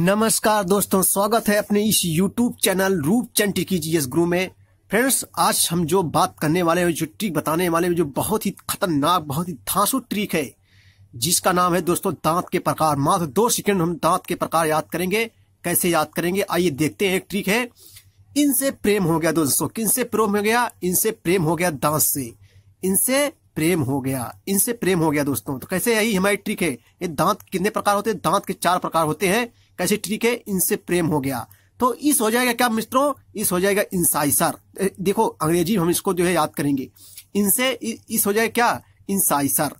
नमस्कार दोस्तों स्वागत है अपने इस YouTube चैनल रूप चंद की जी एस गुरु में फ्रेंड्स आज हम जो बात करने वाले हैं जो ट्रिक बताने वाले हैं जो बहुत ही खतरनाक बहुत ही धांसू ट्रिक है जिसका नाम है दोस्तों दांत के प्रकार मात्र दो सेकंड हम दांत के प्रकार याद करेंगे कैसे याद करेंगे आइए देखते हैं एक ट्रिक है इनसे प्रेम हो गया दोस्तों किनसे प्रेम हो गया इनसे प्रेम हो गया दास से इनसे प्रेम हो गया इनसे प्रेम हो गया दोस्तों तो कैसे यही हमारी ट्रिक है ये दांत कितने प्रकार होते हैं दांत के चार प्रकार होते हैं कैसे ट्रिक है इनसे प्रेम हो गया तो इस हो जाएगा क्या मित्रों इस हो जाएगा इंसाइसर देखो अंग्रेजी हम इसको जो है याद करेंगे इनसे इस हो जाएगा क्या इंसाइसर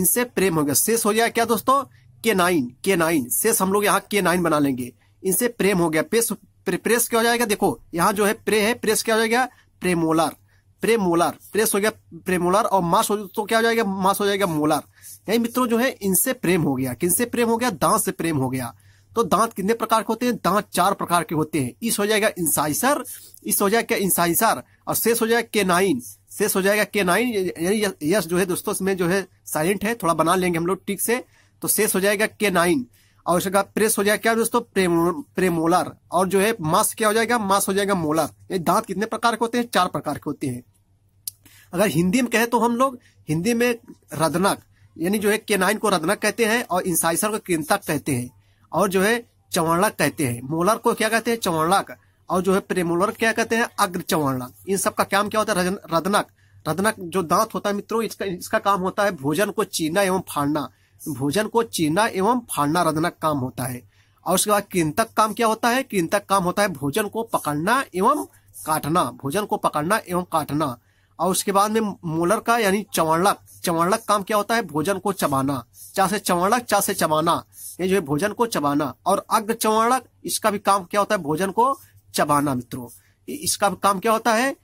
इनसे प्रेम हो गया शेष हो जाएगा क्या दोस्तों के नाइन के नाइन शेष हम लोग यहाँ के नाइन बना लेंगे इनसे प्रेम हो गया प्रेस प्रे, प्रेस क्या हो जाएगा देखो यहाँ जो है प्रे है प्रेस क्या हो जाएगा प्रेमोलार प्रेमोलार प्रेस हो गया प्रेमोलार और मास हो तो क्या हो जाएगा मास हो जाएगा मोलार यही मित्रों जो है इनसे प्रेम हो गया किनसे प्रेम हो गया दांत से प्रेम हो गया तो दांत कितने प्रकार के होते हैं दांत चार प्रकार के होते हैं इस हो जाएगा इंसाइसर इस हो जाएगा इंसाइसर और शेष हो जाएगा केनाइन शेष हो जाएगा केनाइन यानी यश जो है दोस्तों इसमें जो है साइलेंट है थोड़ा बना लेंगे हम लोग ठीक से तो शेष हो जाएगा केनाइन और इसका प्रेस हो जाएगा क्या दोस्तों प्रेमो, प्रेमोलर और जो है मास क्या हो जाएगा मास हो जाएगा मोलर ये दांत कितने प्रकार के होते हैं चार प्रकार के होते हैं अगर हिंदी में कहे तो हम लोग हिंदी में रदनक यानी जो है केनाइन को रदनक कहते हैं और इंसाइसर को किंतक कहते हैं और जो है चवर्णक कहते हैं मोलर को क्या कहते हैं चवर्णक और जो है प्रेमोलर क्या कहते हैं अग्र चवर्णक इन सब का काम क्या होता है रदनक रदनक जो दांत होता है मित्रों इसका इसका काम होता है भोजन को चीना एवं फाड़ना भोजन को चीना एवं फाड़ना रंधना काम होता है और उसके बाद किंतक काम क्या होता है किंतक काम होता है भोजन को पकड़ना एवं काटना भोजन को पकड़ना एवं काटना और उसके बाद में मोलर का यानी चवाणक चवाणक काम क्या होता है भोजन को चबाना से चवाणक चाह से चबाना ये जो है भोजन को चबाना और अग्र चवाणक इसका भी काम क्या होता है भोजन को चबाना मित्रों इसका भी काम क्या होता है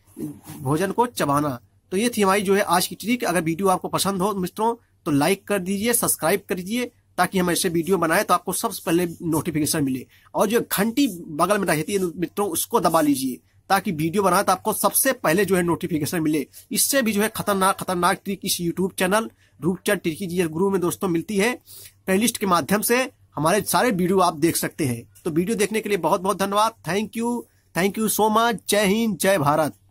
भोजन को चबाना तो ये थी हमारी जो है आज की ट्रिक अगर वीडियो आपको पसंद हो मित्रों तो लाइक कर दीजिए सब्सक्राइब कर दीजिए ताकि हम ऐसे वीडियो बनाए तो आपको सबसे पहले नोटिफिकेशन मिले और जो घंटी बगल में रहती है मित्रों उसको दबा लीजिए ताकि वीडियो बनाए तो आपको सबसे पहले जो है नोटिफिकेशन मिले इससे भी जो है खतरनाक खतरनाक ट्रिक इस YouTube channel Roopchand tricky ji Guru में दोस्तों मिलती है प्लेलिस्ट के माध्यम से हमारे सारे वीडियो आप देख सकते हैं तो वीडियो देखने के लिए बहुत बहुत धन्यवाद thank you thank you so much जय हिंद जय भारत